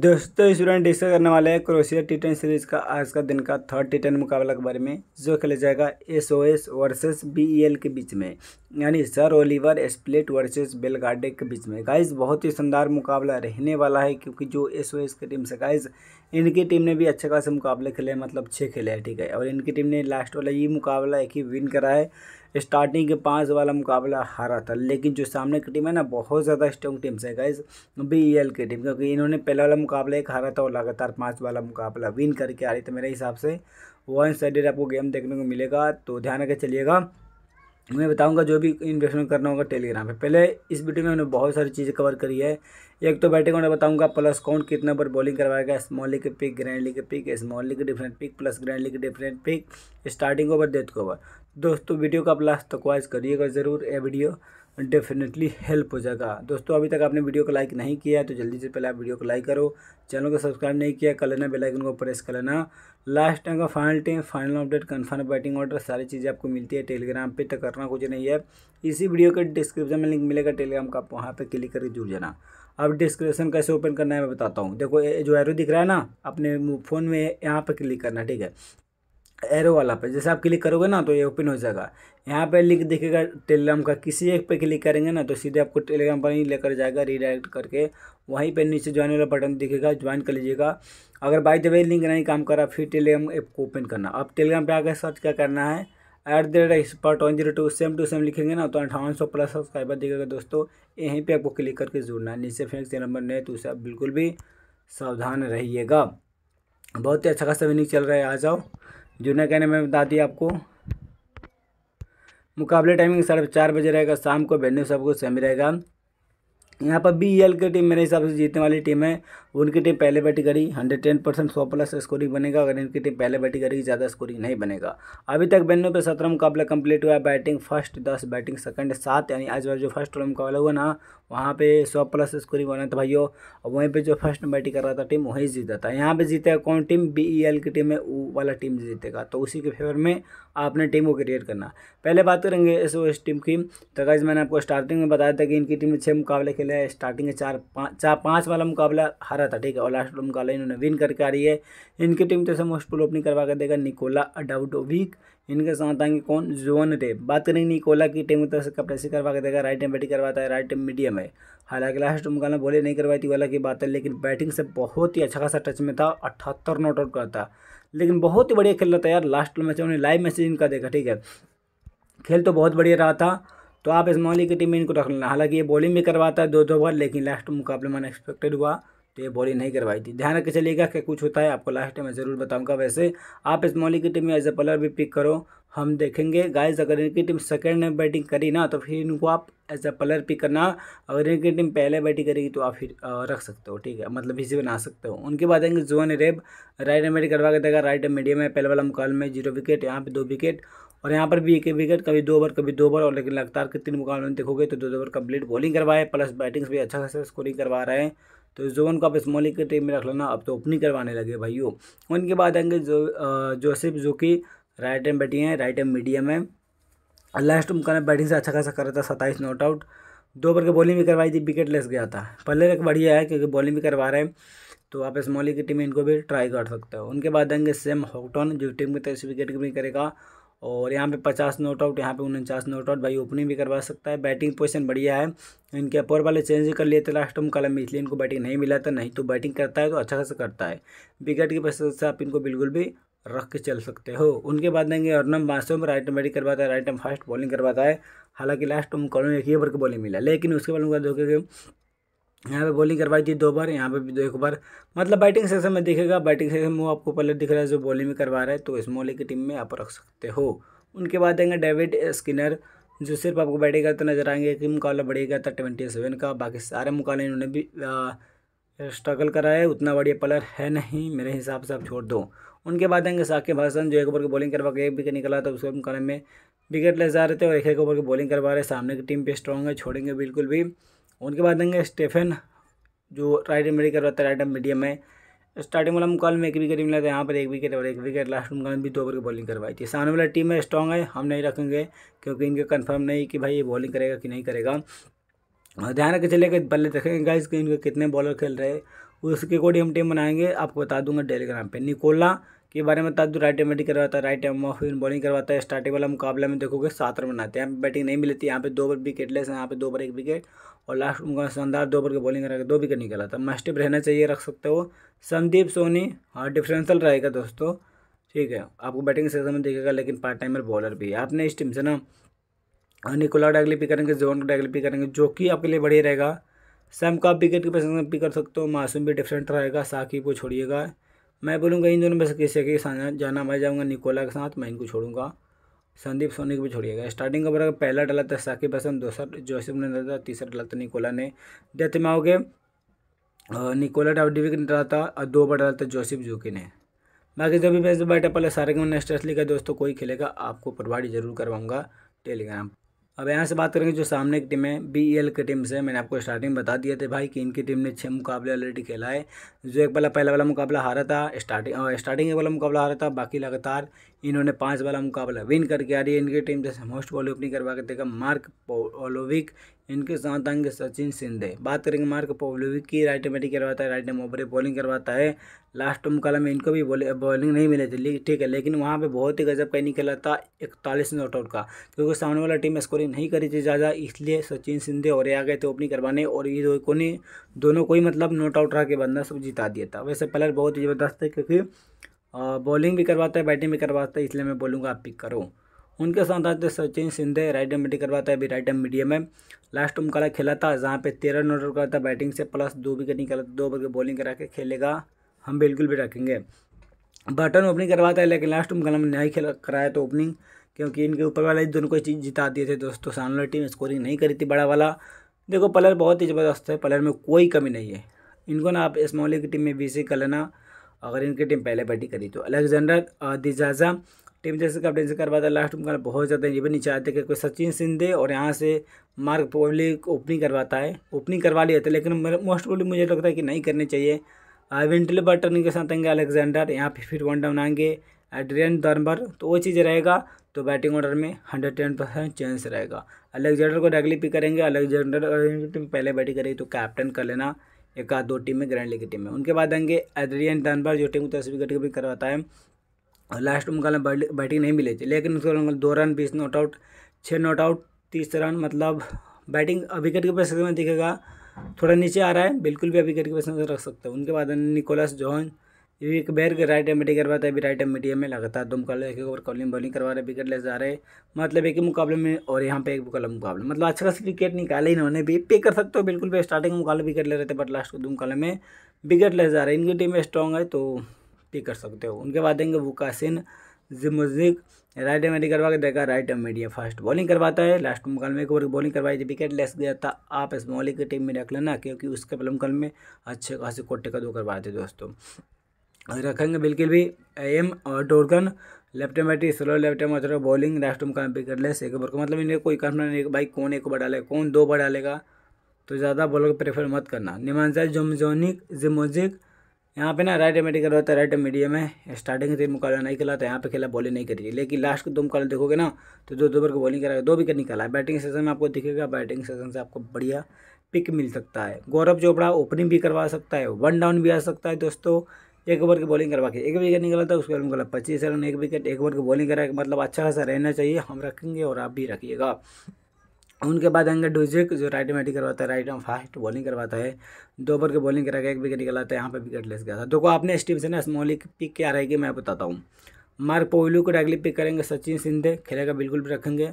दोस्तों student discuss करने वाले हैं क्रोशिया टी टेन सीरीज का आज का दिन का थर्ड टी टेन मुकाबला के बारे में जो खेला जाएगा S O S versus B E L के बीच में यानी sir Oliver Split versus Belgrade के बीच में गाइस बहुत ही शानदार मुकाबला रहने वाला है क्योंकि जो एस ओ एस की टीम से गाइस इनकी टीम ने भी अच्छे खासे मुकाबले खेले मतलब छः खेले हैं ठीक है और इनकी टीम ने लास्ट वाला ये मुकाबला एक ही विन करा है स्टार्टिंग के पाँच वाला मुकाबला हारा था लेकिन जो सामने की टीम है ना बहुत ज़्यादा स्ट्रॉन्ग टीम से गाइज बी एल की टीम क्योंकि इन्होंने पहला वाला मुकाबला एक हारा था और लगातार पाँच वाला मुकाबला विन करके आ रही थी मेरे हिसाब से वन साइडेड आपको गेम देखने को मिलेगा तो ध्यान रखे चलिएगा मैं बताऊंगा जो भी इन्वेस्टमेंट करना होगा टेलीग्राम पे पहले इस वीडियो में हमने बहुत सारी चीज़ें कवर करी है एक तो बैटिंग मैं बताऊंगा प्लस काउंट कितना पर बॉलिंग करवाएगा स्मॉल लीग के पिक ग्रैंड लीग के पिक स्मॉल लीग के different pick plus grand league के different pick starting over death over दोस्तों वीडियो का प्लस लास्ट करिएगा ज़रूर ये वीडियो डेफिनेटली हेल्प हो जाएगा दोस्तों अभी तक आपने वीडियो को लाइक नहीं किया है तो जल्दी से पहले आप वीडियो को लाइक करो चैनल को सब्सक्राइब नहीं किया कर लेना बेलाइकन को प्रेस कर लेना लास्ट टाइम का final time final update confirm batting order सारी चीज़ें आपको मिलती है टेलीग्राम पर तो करना कुछ नहीं है इसी वीडियो के डिस्क्रिप्शन में लिंक मिलेगा टेलीग्राम का आप वहाँ पर क्लिक करके जुड़ जाना अब डिस्क्रिप्शन कैसे ओपन करना है मैं बताता हूँ देखो जो एरो दिख रहा है ना अपने फ़ोन में यहाँ पर क्लिक करना ठीक है एरो वाला पे जैसे आप क्लिक करोगे ना तो ये ओपन हो जाएगा यहाँ पे लिंक दिखेगा टेलीग्राम का किसी एक पे क्लिक करेंगे ना तो सीधे आपको टेलीग्राम पर ही लेकर जाएगा रीडायरेक्ट करके वहीं पे नीचे ज्वाइन वाला बटन दिखेगा ज्वाइन कर लीजिएगा अगर बाई द वे लिंक नहीं काम करा फिर टेलीग्राम ऐप को ओपन करना अब टेलीग्राम पर आकर सर्च क्या करना है at the rate expert one zero two same two same लिखेंगे ना तो अठावन सौ प्लस सब्सक्राइबर दिखेगा दोस्तों यहीं पे आपको क्लिक करके जुड़ना है नीचे फेंक से नंबर नहीं तो उसे आप बिल्कुल भी सावधान रहिएगा बहुत ही अच्छा खासा वीनिंग चल रहा है आ जाओ जूनियर कहने में बता दिया आपको मुकाबले टाइमिंग साढ़े चार बजे रहेगा शाम को वेन्यू सबको सेम रहेगा यहाँ पर बी एल की टीम मेरे हिसाब से जीतने वाली टीम है उनकी टीम पहले बैटिंग करी हंड्रेड टेन परसेंट सौ प्लस स्कोरिंग बनेगा अगर इनकी टीम पहले बैटिंग करेगी ज़्यादा स्कोरिंग नहीं बनेगा अभी तक बैनों पे सत्रह मुकाबला कंप्लीट हुआ बैटिंग फर्स्ट दस बैटिंग सेकंड सात यानी आज बार जो फर्स्ट वाला मुकाबला हुआ ना वहाँ पे सौ प्लस स्कोरिंग बना था भाइयों और वहीं पर जो फर्स्ट बैटिंग कर रहा था टीम वहीं जीता था यहाँ पर जीतेगा कौन टीम बी ई एल की टीम है वो वाला टीम जीतेगा तो उसी के फेवर में आपने टीम को क्रिएट करना पहले बात करेंगे इस टीम की तो गाइज मैंने आपको स्टार्टिंग में बताया था कि इनकी टीम ने छः मुकाबले खेले स्टार्टिंग में चार पाँच चार पाँच वाला मुकाबला हरा रहा था ठीक है और लास्ट डोमकाला इन्होंने विन करके आ रही है इनकी टीम तो मोस्ट पुल ओपनिंग करवा कर देगा निकोला अडाउट वीक इनके साथ आएंगे कौन जोन रेब बात करेंगे निकोला की टीम की तरफ से कपड़ेसी करवा के देगा राइट टाइम बैटिंग करवाता है राइट टाइम मीडियम है हालांकि लास्ट डोमकाला बोले नहीं करवाई थी वाला की बात है लेकिन बैटिंग से बहुत ही अच्छा खासा टच में था अठहत्तर नॉट आउट का था लेकिन बहुत ही बढ़िया खेल रहा था यार लास्ट मैच उन्होंने लाइव मैसेज इनका देखा ठीक है खेल तो बहुत बढ़िया रहा था तो आप इस मोहली की टीम में इनको रख लेना हालांकि ये बॉलिंग भी करवाता है दो दो बार लेकिन लास्ट मुकाबले में अनएक्सपेक्टेड हुआ तो ये बॉलिंग नहीं करवाई थी ध्यान रखे चलिएगा क्या कुछ होता है आपको लास्ट मैं ज़रूर बताऊंगा वैसे आप इस मौली की टीम में एज ए प्लेयर भी पिक करो हम देखेंगे गाइस अगर इनकी टीम सेकेंड में बैटिंग करी ना तो फिर इनको आप एज ए प्लेयर पिक करना अगर इनकी टीम पहले बैटिंग करेगी तो आप फिर रख सकते हो ठीक है मतलब इसी बना सकते हो उनके बाद आएंगे जोन रेब राइट एंड बैटिंग करवा के देगा राइट एंड मीडियम है पहले वाला मुकाबले में जीरो विकेट यहाँ पर दो विकेट और यहाँ पर भी एक एक विकेट कभी दो ओवर कभी दो ओवर और लेकिन लगातार के तीन मुकाबले में देखोगे तो दो ओवर कंप्लीट बॉलिंग करवाए प्लस बैटिंग भी अच्छा खासा स्कोरिंग करवा रहे हैं तो जोन को आप स्मॉल की टीम में रख लेना अब तो ओपनिंग करवाने लगे भाइयों उनके बाद आएंगे जो जोसेफ जो कि राइट एम बैटिंग है राइट एम मीडियम है लास्ट में ने बैटिंग से अच्छा खासा करा था सत्ताईस नॉट आउट दो ओवर के बॉलिंग भी करवाई थी विकेट लेस गया था पहले तक बढ़िया है क्योंकि बॉलिंग भी करवा रहे हैं तो आप स्मॉली की टीम इनको भी ट्राई कर सकते हो उनके बाद आएंगे सेम हॉकटॉन जो टीम की तेईस विकेट भी करेगा और यहाँ पे पचास नॉट आउट यहाँ पे उनचास नॉट आउट भाई ओपनिंग भी करवा सकता है बैटिंग पोजिशन बढ़िया है इनके अपोर वाले चेंज कर लिए थे लास्ट में कलम इसलिए इनको बैटिंग नहीं मिला था नहीं तो बैटिंग करता है तो अच्छा खासा करता है विकेट की वजह से आप इनको बिल्कुल भी रख के चल सकते हो उनके बाद देंगे अर्नम मासूम राइट में बैटिंग करवाता है राइट टाइम फास्ट बॉलिंग करवाता है हालांकि लास्ट में कॉलोनी एक ही ओवर की बॉलिंग मिला लेकिन उसके बाद उनका देखोगे यहाँ पे बॉलिंग करवाई थी दो बार यहाँ पे भी दो एक बार मतलब बैटिंग सेक्शन में दिखेगा बैटिंग सेक्शन में आपको पहले दिख रहा है जो बॉलिंग में करवा रहा है तो स्मॉली की टीम में आप रख सकते हो उनके बाद देंगे डेविड स्किनर जो सिर्फ आपको बैटिंग करते नजर आएंगे कि मुकाबला बढ़ेगा था ट्वेंटी सेवन का बाकी सारे मुकाबले इन्होंने भी स्ट्रगल करा है उतना बढ़िया प्लेयर है नहीं मेरे हिसाब से आप छोड़ दो उनके बाद आएंगे साकिब हसन जो एक ओवर की बॉलिंग करवा के एक विकेट निकला तो उसके मुकाबले में विकेट ले जा रहे थे और एक एक ओवर की बॉलिंग करवा रहे सामने की टीम पे स्ट्रॉन्ग है छोड़ेंगे बिल्कुल भी उनके बाद आएंगे स्टेफन जो राइट एंड मीडियम करवाता है राइट एंड मीडियम में स्टार्टिंग वाला मुकाबले में एक विकेट मिला था यहाँ पर एक विकेट और एक विकेट लास्ट मुकाबले में भी दो ओवर की बॉलिंग करवाई थी सामने वाला टीम है स्ट्रॉन्ग है हम नहीं रखेंगे क्योंकि इनके कन्फर्म नहीं कि भाई ये बॉलिंग करेगा कि नहीं करेगा और ध्यान रखें चलेगा पहले देखेंगे गाइस कि इनके कितने बॉलर खेल रहे हैं उसके अकॉर्डिंग हम टीम बनाएंगे आपको बता दूंगा टेलीग्राम पे निकोला के बारे में बता दूँ राइट बैटिंग करवाता है राइट एम ऑफ बॉलिंग करवाता है स्टार्टिंग वाला मुकाबला में देखोगे सात रन बनाते हैं बैटिंग नहीं मिलती यहाँ पे दो ओवर विकेट लेस है यहाँ पे दो ओवर एक विकेट और लास्ट उनका शानदार दो ओवर की बॉलिंग करा दो विकेट निकला था मस्टिप रहना चाहिए रख सकते हो संदीप सोनी हाँ डिफरेंसल रहेगा दोस्तों ठीक है आपको बैटिंग सेक्शन में देखेगा लेकिन पार्ट टाइमर बॉलर भी है आपने इस टीम से ना निकोला डागली पिक करेंगे जोन को डागली पिक करेंगे जो कि आपके लिए बढ़िया रहेगा सैम का आप विकेट के पसंद पिक कर सकते हो मासूम भी डिफरेंट रहेगा साकिब को छोड़िएगा मैं बोलूँगा इन दोनों में से किसी के साथ जाना मैं जाऊँगा निकोला के साथ मैं इनको छोड़ूंगा संदीप सोनी को भी छोड़िएगा स्टार्टिंग का बराबर पहला डाला था साकिब हसन दूसरा जोसेफ ने डाला था तीसरा डाला था तो निकोला ने डेथ में आओगे निकोला डाउडिविक ने डाला था और दो बार डाला था जोसेफ जूकी ने बाकी जो भी मैच बैठे पहले सारे के मैंने स्ट्रेस लिखा दोस्तों कोई खेलेगा आपको प्रोवाइड जरूर करवाऊँगा टेलीग्राम अब यहाँ से बात करेंगे जो सामने की टीम है बी एल e की टीम से मैंने आपको स्टार्टिंग में बता दिया थे भाई कि इनकी टीम ने छः मुकाबले ऑलरेडी खेला है जो एक वाला पहला वाला मुकाबला हारा था स्टार्टिंग स्टार्टिंग एक वाला मुकाबला हारा था बाकी लगातार इन्होंने पाँच वाला मुकाबला विन करके आ रही है इनकी टीम जैसे मोस्ट बॉल ओपनिंग करवा के देखा मार्क पोलोविक इनके साथ आएंगे सचिन सिंधे बात करेंगे मार्क पोवलोविक की राइट में बैटिंग करवाता है राइट में ओवर बॉलिंग करवाता है लास्ट मुकाबला में इनको भी बॉलिंग नहीं मिले थे ठीक है लेकिन वहाँ पे बहुत ही गजब कहीं निकला था इकतालीस नॉट आउट का क्योंकि सामने वाला टीम स्कोरिंग नहीं करी थी ज़्यादा इसलिए सचिन सिंधे और आ गए थे ओपनिंग करवाने और ये दो को दोनों को ही मतलब नॉट आउट रहा के बंदा सब जिता दिया था वैसे प्लेयर बहुत ही ज़बरदस्त है क्योंकि बॉलिंग भी करवाता है बैटिंग भी करवाता है इसलिए मैं बोलूँगा आप पिक करो उनके साथ आते Sachin Shinde right arm batting करवाता है अभी राइट एम मीडियम में लास्ट उमकाला खेला था जहाँ पे तेरह रन आउट करता है बैटिंग से प्लस दो विकेट निकला दो ओवर के बॉलिंग करा के खेलेगा हम बिल्कुल भी रखेंगे बटन ओपनिंग करवाता है लेकिन लास्ट उमकाला में नहीं खेला कराया तो ओपनिंग क्योंकि इनके ऊपर वाले दोनों को चीज़ जिता दिए थे दोस्तों सामने टीम स्कोरिंग नहीं करी थी बड़ा वाला देखो प्लेयर बहुत ही ज़बरदस्त है प्लेयर में कोई कमी नहीं है इनको ना आप इस मोहल्ले की टीम में बी कर लेना अगर इनकी टीम पहले बैटिंग करी तो अलेक्जेंडर दिजाजा टीम जैसे कप डेंस करवाता है लास्ट में बहुत ज़्यादा ये भी नहीं चाहते कि कोई सचिन सिंधे और यहाँ से मार्क पोवली ओपनिंग करवाता है ओपनिंग करवा लिया था लेकिन मोस्ट प्रोबली मुझे लगता है कि नहीं करनी चाहिए विंटल बटन के साथ आएंगे अलेक्जेंडर यहाँ पर फिर वन डाउन आएंगे एड्रियन दर्मर तो वो चीज़ रहेगा तो बैटिंग ऑर्डर में हंड्रेड टेन परसेंट चांस रहेगा अलेक्जेंडर को डायरेक्टली पिक करेंगे अलेक्जेंडर टीम पहले बैटिंग करेगी तो कैप्टन कर लेना एक आध दो टीम में ग्रैंड लीग की टीम में उनके बाद आएंगे एड्रियन दर्मर जो टीम को दस भी करवाता है और लास्ट में मुकाबला बैटिंग नहीं मिले थे लेकिन उसके दो रन बीस नॉट आउट छः नॉट आउट तीस रन मतलब बैटिंग विकेट के पैसे में दिखेगा थोड़ा नीचे आ रहा है बिल्कुल भी विकेट के पैसे रख सकते हैं उनके बाद निकोलस जॉन एक बैर के राइट एम मीडिया करवाता है अभी राइट एम मीडिया में लगातार दो मुकाबले एक ओवर कॉलिंग बॉलिंग करवा रहे विकेट ले जा रहे मतलब एक ही मुकाबले में और यहाँ पे एक मुकाबला मुकाबला मतलब अच्छा खासा विकेट निकाले इन्होंने भी पे कर सकते हो बिल्कुल भी स्टार्टिंग मुकाबले विकेट ले रहे थे बट लास्ट को दो मुकाबले में विकेट ले जा रहे इनकी टीम स्ट्रॉन्ग है तो टिक कर सकते हो उनके बाद देंगे वुकासिन जिमुजिक राइट एम एडी करवा के देगा right arm medium fast bowling करवाता है लास्ट मुकाल में एक ओवर बॉलिंग करवाई थी विकेट लेस गया था आप इस मौलिक की टीम में रख लेना क्योंकि उसके पहले मुकाल में अच्छे खासे कोटे का दो करवाते थे दोस्तों रखेंगे बिल्कुल भी एम और टोरकन लेफ्ट एम बैठी स्लो लेफ्ट एम अथवा बॉलिंग लास्ट मुकाल में विकेट लेस एक ओवर का मतलब इन्हें कोई कंफर्म नहीं भाई कौन एक ओवर डालेगा कौन दो ओवर डालेगा तो ज़्यादा बॉलर को प्रेफर मत करना निमानसा जोमजोनिक जिमोजिक यहाँ पे ना राइट मेडिकल होता है राइट मीडियम है स्टार्टिंग से मुकाबला नहीं खेला तो यहाँ पे खेला बॉलिंग नहीं करी लेकिन लास्ट के दो मुकाबला देखोगे ना तो दो दोबारा को बॉलिंग करा दो विकेट निकाला है बैटिंग सेशन में आपको दिखेगा बैटिंग सेशन से आपको बढ़िया पिक मिल सकता है गौरव चोपड़ा ओपनिंग भी करवा सकता है वन डाउन भी आ सकता है दोस्तों एक ओवर की बॉलिंग करवा के एक विकेट निकला था उसके बाद मुकाबला पच्चीस रन एक विकेट एक ओवर की बॉलिंग करा मतलब अच्छा खासा रहना चाहिए हम रखेंगे और आप भी रखिएगा उनके बाद आएंगे डुजिक जो राइट में बैटिंग करवाता है राइट में फास्ट बॉलिंग करवाता है दो ओवर की बॉलिंग करा के एक विकेट निकलाता है यहाँ पर विकेट लेस गया था देखो आपने स्टीव से ना की पिक क्या रहेगी मैं बताता हूँ मार्क पोइलू को डायरेक्टली पिक करेंगे सचिन सिंधे खेलेगा बिल्कुल भी रखेंगे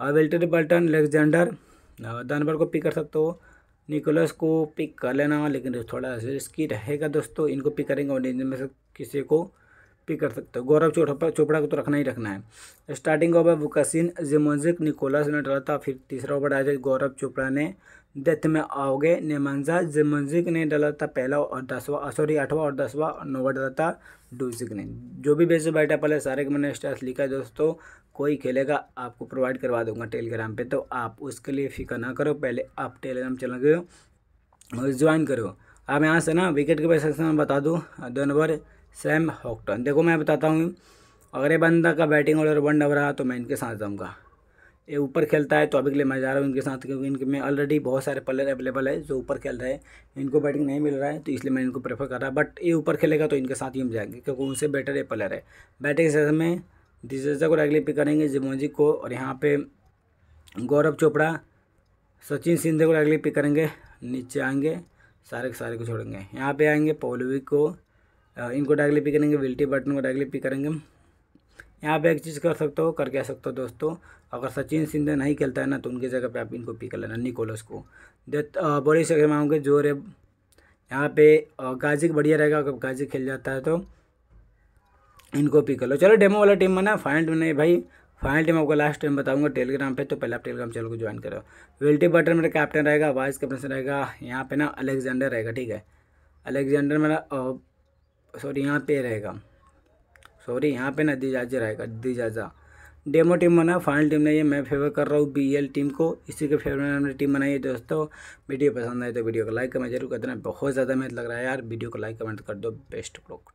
और वेल्टर बल्टन लेगजेंडर दानवर को पिक कर सकते हो निकोलस को पिक कर लेना लेकिन थोड़ा रिस्की रहेगा दोस्तों इनको पिक करेंगे और इनमें से किसी को भी कर सकते हो गौरव चोपड़ा चोपड़ा को तो रखना ही रखना है स्टार्टिंग ओवर वुकासिन जिमोजिक निकोलस ने डाला था फिर तीसरा ओवर आया गौरव चोपड़ा ने डेथ में आओगे नेमांजा जिमोजिक ने डाला था पहला और दसवा सॉरी आठवां और दसवा नौवा डाला था डूजिक ने जो भी बेस बैठा पहले सारे के मैंने स्टार्स लिखा है दोस्तों कोई खेलेगा आपको प्रोवाइड करवा दूंगा टेलीग्राम पर तो आप उसके लिए फिक्र ना करो पहले आप टेलीग्राम चैनल और ज्वाइन करो आप यहाँ से ना विकेट के पैसे बता दूँ दो नंबर सैम हॉकटन देखो मैं बताता हूँ अगर ये बंदा का बैटिंग ऑर्डर वन डबर रहा तो मैं इनके साथ जाऊँगा ये ऊपर खेलता है तो अभी के लिए मैं जा रहा हूँ इनके साथ क्योंकि इनके में ऑलरेडी बहुत सारे प्लेयर अवेलेबल है जो ऊपर खेल रहे हैं इनको बैटिंग नहीं मिल रहा है तो इसलिए मैं इनको प्रेफर कर रहा बट ये ऊपर खेलेगा तो इनके साथ ही हम जाएंगे क्योंकि उनसे बेटर ये प्लेयर है बैटिंग सेशन में दिजेजा को रेगली पिक करेंगे जिमोजी को और यहाँ पर गौरव चोपड़ा सचिन सिंधे को रेगली पिक करेंगे नीचे आएंगे सारे के सारे को छोड़ेंगे यहाँ पे आएंगे पौलवी को इनको डायरेक्टली पिक करेंगे विल्टी बटन को डायरेक्टली पिक करेंगे यहाँ पे एक चीज़ कर सकते हो करके आ सकते हो दोस्तों अगर सचिन सिंधे नहीं खेलता है ना तो उनकी जगह पे आप इनको पिक कर लेना निकोलस को देत बड़ी सके मांगे जो जोर है यहाँ पे गाजी बढ़िया रहेगा अगर गाजी खेल जाता है तो इनको पिक कर लो चलो डेमो वाला टीम बना फाइनल में नहीं भाई फाइनल टीम आपको लास्ट टाइम बताऊंगा टेलीग्राम पे तो पहले आप टेलीग्राम चैनल को ज्वाइन करो विल्टी बटन मेरा कैप्टन रहेगा वाइस कैप्टन रहेगा यहाँ पे ना अलेक्जेंडर रहेगा ठीक है अलेक्जेंडर मेरा सॉरी यहाँ पे रहेगा सॉरी यहाँ पे ना दिजाजा रहेगा दिजाजा डेमो टीम बना फाइनल टीम नहीं है मैं फेवर कर रहा हूँ बीएल टीम को इसी के फेवर में हमने टीम बनाई है दोस्तों वीडियो पसंद आए तो वीडियो को लाइक कमेंट जरूर कर देना बहुत ज़्यादा मेहनत लग रहा है यार वीडियो को लाइक कमेंट कर दो बेस्ट प्रोडक्ट